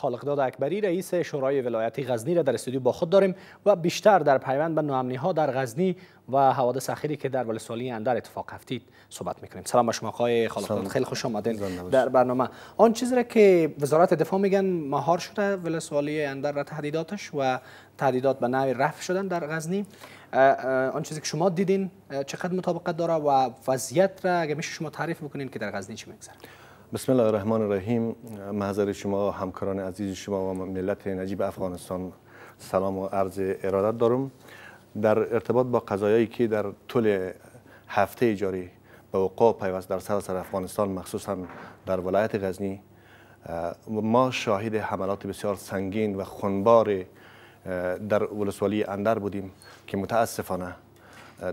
خالقداد اکبری رئیس شورای ولایتی غزنی را در استودیو با خود داریم و بیشتر در پیوند به نوامنی ها در غزنی و حوادث اخیری که در ولسوالی اندر اتفاق افتید صحبت میکنیم سلام به شما آقای خالقداد خیلی خوش آمدین در برنامه آن چیزی را که وزارت دفاع میگن مهار شده ولسوالی اندر را تهدیداتش و تهدیدات به نوع رفع شدن در غزنی آن چیزی که شما دیدین چقدر مطابقت داره و وضعیت را اگه میشه شما تعریف بکنین که در غزنی چی میگذره بسم الله الرحمن الرحیم محضر شما همکاران عزیز شما و ملت نجیب افغانستان سلام و عرض ارادت دارم در ارتباط با قضایایی که در طول هفته جاری به وقوع پیوست در سراسر افغانستان مخصوصا در ولایت غزنی ما شاهد حملات بسیار سنگین و خونبار در ولسوالی اندر بودیم که متاسفانه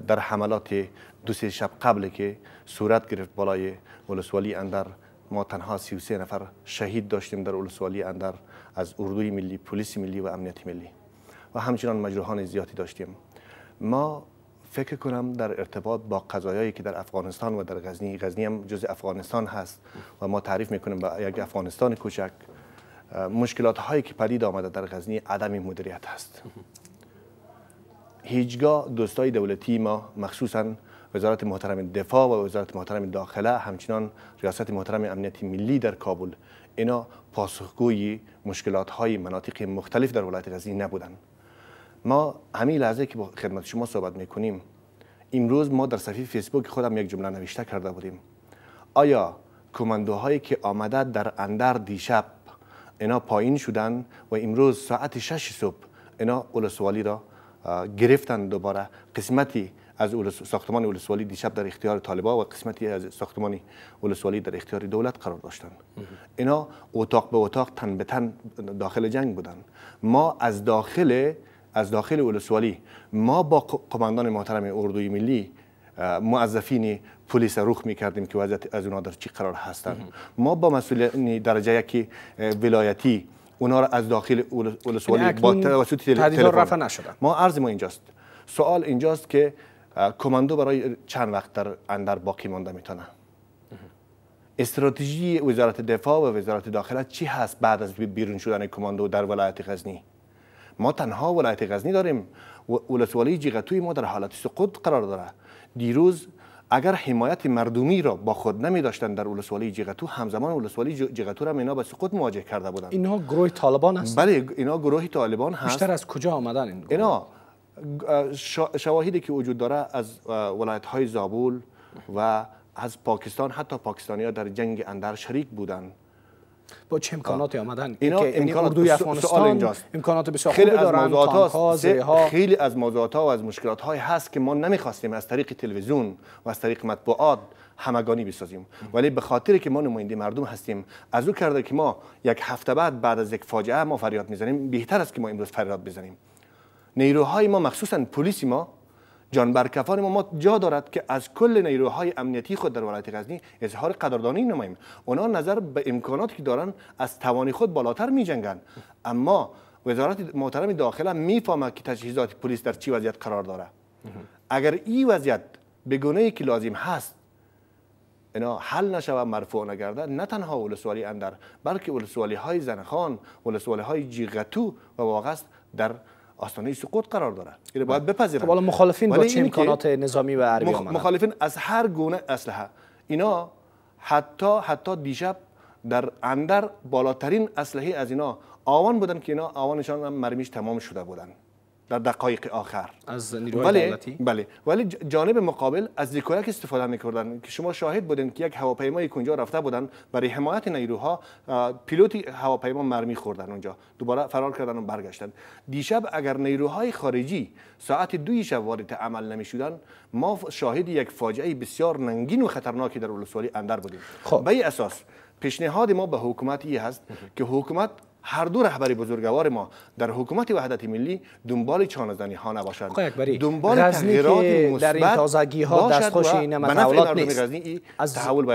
در حملات دو سه شب قبل که صورت گرفت بالای ولسوالی اندر ما تنها 33 نفر شهید داشتیم در اولسوالی اندر از اردوی ملی پلیس ملی و امنیت ملی و همچنان مجروحان زیادی داشتیم ما فکر کنم در ارتباط با قضایایی که در افغانستان و در غزنی غزنی هم جز افغانستان هست و ما تعریف میکنیم به یک افغانستان کوچک مشکلات هایی که پدید آمده در غزنی عدم مدیریت هست هیچگاه دوستای دولتی ما مخصوصاً وزارت محترم دفاع و وزارت محترم داخله همچنان ریاست محترم امنیتی ملی در کابل اینا پاسخگوی مشکلات های مناطق مختلف در ولایت غزنی نبودن ما همین لحظه که با خدمت شما صحبت میکنیم امروز ما در صفحه فیسبوک خودم یک جمله نوشته کرده بودیم آیا کماندوهایی که آمده در اندر دیشب اینا پایین شدن و امروز ساعت 6 صبح اینا اولسوالی را گرفتن دوباره قسمتی از ساختمان اولسوالی دیشب در اختیار طالبا و قسمتی از ساختمان اولسوالی در اختیار دولت قرار داشتند. اینا اتاق به اتاق تن به تن داخل جنگ بودن ما از داخل از داخل اولسوالی ما با قماندان محترم اردوی ملی موظفین پلیس روخ می کردیم که وضعیت از اونا در چی قرار هستند ما با مسئولین درجه یکی ولایتی اونا را از داخل اولسوالی یعنی با توسط تلفن ما عرض ما اینجاست سوال اینجاست که کماندو برای چند وقت در اندر باقی مانده میتونه استراتژی وزارت دفاع و وزارت داخله چی هست بعد از بیرون شدن کماندو در ولایت غزنی ما تنها ولایت غزنی داریم و ولسوالی جیغتوی ما در حالت سقوط قرار داره دیروز اگر حمایت مردمی را با خود نمی در ولسوالی جیغتو همزمان ولسوالی جیغتو را اینا به سقوط مواجه کرده بودند اینها گروه طالبان است بله اینها گروه طالبان هست بیشتر از کجا آمدن این اینا شواهدی که وجود داره از ولایت های زابول و از پاکستان حتی پاکستانی ها در جنگ اندر شریک بودن با چه امکاناتی آمدن اینا یعنی امکانات افغانستان امکانات بسیار خیلی از خیلی از موضوعات ها و از مشکلات های هست که ما نمیخواستیم از طریق تلویزیون و از طریق مطبوعات همگانی بسازیم ولی به خاطر که ما نماینده مردم هستیم از او کرده که ما یک هفته بعد بعد از یک فاجعه ما فریاد میزنیم بهتر است که ما امروز فریاد بزنیم نیروهای ما مخصوصا پلیس ما جان برکفان ما ما جا دارد که از کل نیروهای امنیتی خود در ولایت غزنی اظهار قدردانی نماییم اونا نظر به امکاناتی که دارن از توانی خود بالاتر می جنگن. اما وزارت محترم داخله میفهمه که تجهیزات پلیس در چی وضعیت قرار داره اگر این وضعیت به گونه که لازم هست اینا حل نشوه مرفوع نگرده نه تنها ولسوالی اندر بلکه ولسوالی های زنخان ولسوالی های جیغتو و واقعست در آستانه سقوط قرار داره اینو یعنی باید بله. بپذیرن خب حالا مخالفین با چه امکانات نظامی و عربی مخ... مخالفین از هر گونه اسلحه اینا حتی حتی دیشب در اندر بالاترین اسلحه از اینا آوان بودن که اینا آوانشان هم مرمیش تمام شده بودن در دقایق آخر از نیروهای بله، دولتی بله ولی جانب مقابل از دیکولک استفاده میکردن که شما شاهد بودن که یک هواپیمای کنجا رفته بودن برای حمایت نیروها پیلوت هواپیما مرمی خوردن اونجا دوباره فرار کردن و برگشتن دیشب اگر نیروهای خارجی ساعت دوی شب وارد عمل نمیشدن ما شاهد یک فاجعه بسیار ننگین و خطرناکی در ولسوالی اندر بودیم خب. به اساس پیشنهاد ما به حکومت ای هست که حکومت هر دو رهبری بزرگوار ما در حکومت وحدت ملی دنبال چانه‌زنی ها نباشند دنبال تغییرات مثبت در این تازگی ها دستخوش این از,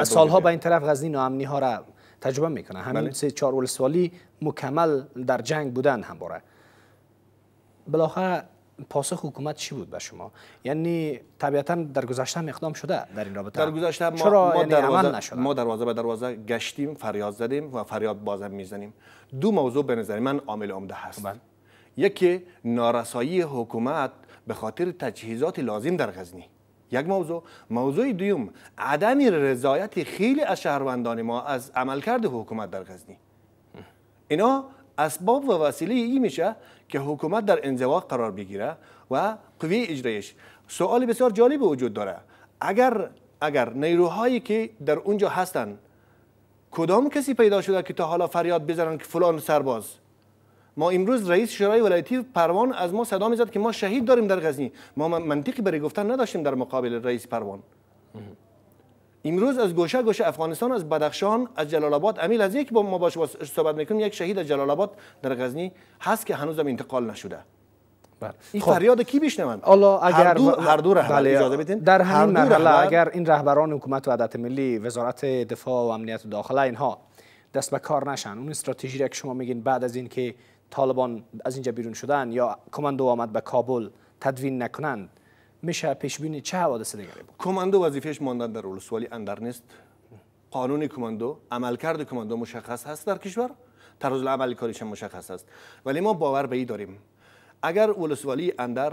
سالها به این طرف غزنی نامنی ها را تجربه میکنه بله. همین سه چهار ولسوالی مکمل در جنگ بودن همواره بلاخره پاسخ حکومت چی بود به شما یعنی طبیعتا در گذشته هم اقدام شده در این رابطه در گذشته ما, چرا ما, یعنی دروازه ما دروازه به دروازه گشتیم فریاد زدیم و فریاد بازم میزنیم دو موضوع به نظر من عامل عمده هست بله. یکی نارسایی حکومت به خاطر تجهیزات لازم در غزنی یک موضوع موضوع دوم عدم رضایت خیلی از شهروندان ما از عملکرد حکومت در غزنی اینا اسباب و وسیله ای میشه که حکومت در انزوا قرار بگیره و قوی اجرایش سوال بسیار جالب وجود داره اگر اگر نیروهایی که در اونجا هستن کدام کسی پیدا شده که تا حالا فریاد بزنن که فلان سرباز ما امروز رئیس شورای ولایتی پروان از ما صدا میزد که ما شهید داریم در غزنی ما منطقی برای گفتن نداشتیم در مقابل رئیس پروان امروز از گوشه گوشه افغانستان از بدخشان از جلال آباد امیل از یک با ما باش صحبت میکنیم یک شهید از جلال آباد در غزنی هست که هنوزم انتقال نشده بله. این خب. فریاد کی بشنوند حالا اگر هر دو, بله. اجازه بدین در همین مرحله اگر این رهبران حکومت و ملی وزارت دفاع و امنیت داخله اینها دست به کار نشن اون استراتژی را که شما میگین بعد از اینکه طالبان از اینجا بیرون شدن یا کماندو آمد به کابل تدوین نکنند میشه پیش بینی چه حوادث دیگه بود کماندو وظیفهش ماندن در ولسوالی اندر نیست قانون کماندو عملکرد کماندو مشخص هست در کشور طرز عمل کاریش مشخص است ولی ما باور به ای داریم اگر ولسوالی اندر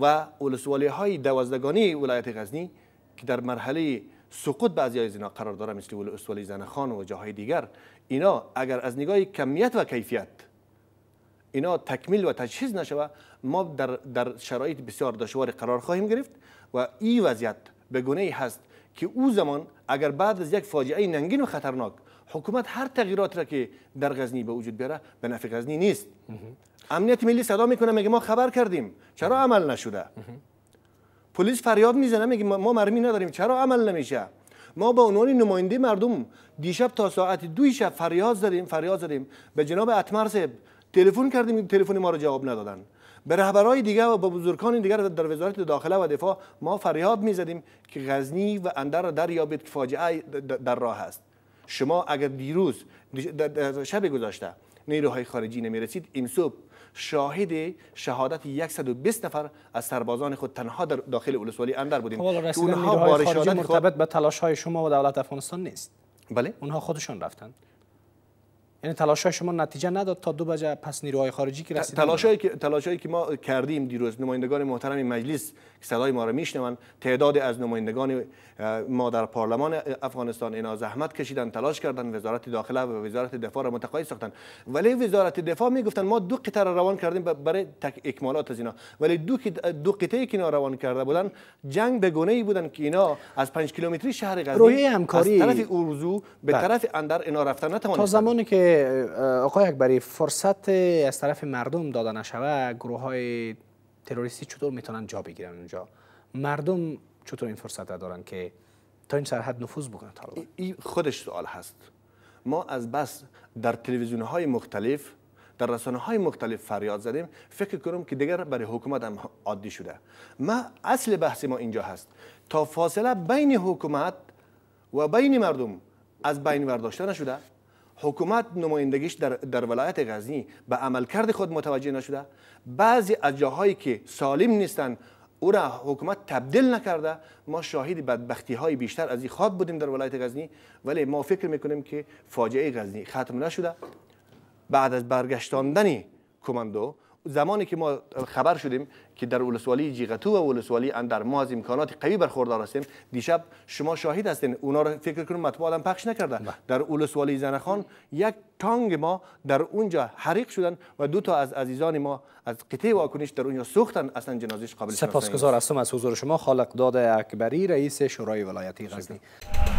و ولسوالی های دوازدگانی ولایت غزنی که در مرحله سقوط بعضی از اینا قرار داره مثل ولسوالی زنخان و جاهای دیگر اینا اگر از نگاه کمیت و کیفیت اینا تکمیل و تجهیز نشوه ما در, در شرایط بسیار دشوار قرار خواهیم گرفت و این وضعیت به گونه هست که او زمان اگر بعد از یک فاجعه ننگین و خطرناک حکومت هر تغییرات را که در غزنی به وجود بیاره به نفع غزنی نیست امنیت ملی صدا میکنه میگه ما خبر کردیم چرا عمل نشده پلیس فریاد میزنه میگه ما مرمی نداریم چرا عمل نمیشه ما به عنوان نماینده مردم دیشب تا ساعت دوی شب فریاد زدیم فریاد زدیم به جناب اتمر تلفن کردیم تلفن ما رو جواب ندادن به رهبرهای دیگر و به بزرگان دیگر در وزارت داخله و دفاع ما فریاد میزدیم که غزنی و اندر در یابد فاجعه در راه است شما اگر دیروز شب گذاشته نیروهای خارجی نمی رسید این صبح شاهد شهادت 120 نفر از سربازان خود تنها در داخل اولسوالی اندر بودیم خب، که اونها بارشادت مرتبط به تلاش های شما و دولت افغانستان نیست بله اونها خودشون رفتن یعنی تلاش شما نتیجه نداد تا دو بجه پس نیروهای خارجی که رسیدن هایی که هایی که ما کردیم دیروز نمایندگان محترم مجلس که صدای ما را میشنوند تعداد از نمایندگان ما در پارلمان افغانستان اینا زحمت کشیدن تلاش کردن وزارت داخله و وزارت دفاع را متقاعد ساختن ولی وزارت دفاع میگفتن ما دو قطعه روان کردیم برای تک اکمالات از اینا ولی دو دو قطعه که اینا روان کرده بودن جنگ به گونه ای بودن که اینا از 5 کیلومتری شهر غزنی از طرف اردو به بله. طرف اندر اینا رفتن نتوانستن تا زمانی که که آقای اکبری فرصت از طرف مردم داده نشوه گروه های تروریستی چطور میتونن جا بگیرن اونجا مردم چطور این فرصت را دارن که تا این سرحد نفوذ بکنن این خودش سوال هست ما از بس در تلویزیون های مختلف در رسانه های مختلف فریاد زدیم فکر کنم که دیگر برای حکومت هم عادی شده ما اصل بحث ما اینجا هست تا فاصله بین حکومت و بین مردم از بین برداشته نشده حکومت نمایندگیش در, در ولایت غزنی به عملکرد خود متوجه نشده بعضی از جاهایی که سالم نیستن او را حکومت تبدیل نکرده ما شاهد بدبختی های بیشتر از این خواب بودیم در ولایت غزنی ولی ما فکر میکنیم که فاجعه غزنی ختم نشده بعد از برگشتاندن کماندو زمانی که ما خبر شدیم که در ولسوالی جیغتو و ولسوالی اندر ما از امکانات قوی برخوردار هستیم دیشب شما شاهد هستین اونا رو فکر کنم مطبوع پخش نکرده بله. در ولسوالی زنخان یک تانگ ما در اونجا حریق شدن و دو تا از عزیزان ما از قطعه واکنش در اونجا سوختن اصلا جنازش قابل سپاسگزار هستم از حضور شما خالق داد اکبری رئیس شورای ولایتی غزنی